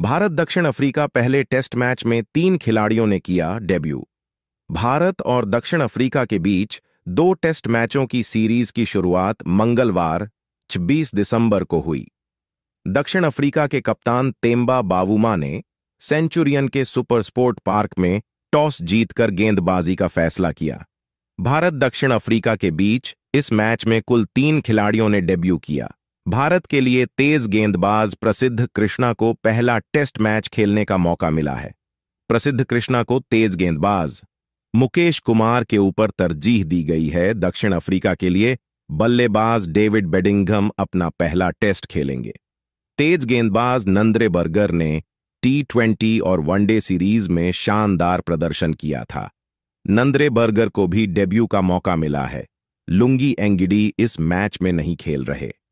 भारत दक्षिण अफ्रीका पहले test match में तीन खिलाड़ियों ने किया डेब्यू भारत और दक्षिण अफ्रीका के बीच दो टेस्ट मैचों की सीरीज की शुरुआत मंगलवार 26 दिसंबर को हुई दक्षिण अफ्रीका के कप्तान तेम्बा बावुमा ने सेंचुरियन के सुपर स्पोर्ट पार्क में टॉस जीतकर गेंदबाजी का फैसला किया भारत दक्षिण अफ्रीका के बीच इस मैच में कुल तीन खिलाड़ियों ने डेब्यू किया भारत के लिए तेज गेंदबाज प्रसिद्ध कृष्णा को पहला टेस्ट मैच खेलने का मौका मिला है प्रसिद्ध कृष्णा को तेज गेंदबाज मुकेश कुमार के ऊपर तरजीह दी गई है दक्षिण अफ्रीका के लिए बल्लेबाज डेविड बेडिंगम अपना पहला टेस्ट खेलेंगे तेज गेंदबाज नंद्रे बर्गर ने टी ट्वेंटी और वनडे सीरीज में शानदार प्रदर्शन किया था नंद्रे बर्गर को भी डेब्यू का मौका मिला है लुंगी एंगिडी इस मैच में नहीं खेल रहे